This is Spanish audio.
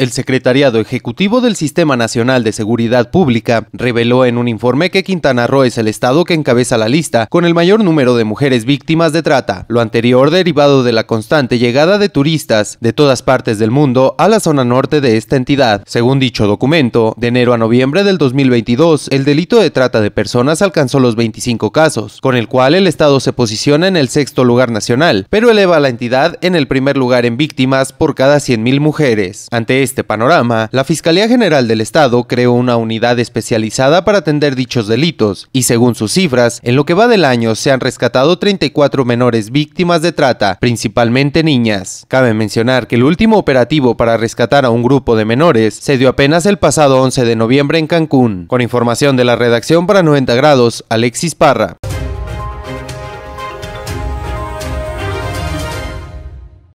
El Secretariado Ejecutivo del Sistema Nacional de Seguridad Pública reveló en un informe que Quintana Roo es el estado que encabeza la lista con el mayor número de mujeres víctimas de trata, lo anterior derivado de la constante llegada de turistas de todas partes del mundo a la zona norte de esta entidad. Según dicho documento, de enero a noviembre del 2022, el delito de trata de personas alcanzó los 25 casos, con el cual el estado se posiciona en el sexto lugar nacional, pero eleva a la entidad en el primer lugar en víctimas por cada 100.000 mujeres. Ante este panorama, la Fiscalía General del Estado creó una unidad especializada para atender dichos delitos, y según sus cifras, en lo que va del año se han rescatado 34 menores víctimas de trata, principalmente niñas. Cabe mencionar que el último operativo para rescatar a un grupo de menores se dio apenas el pasado 11 de noviembre en Cancún. Con información de la redacción para 90 grados, Alexis Parra.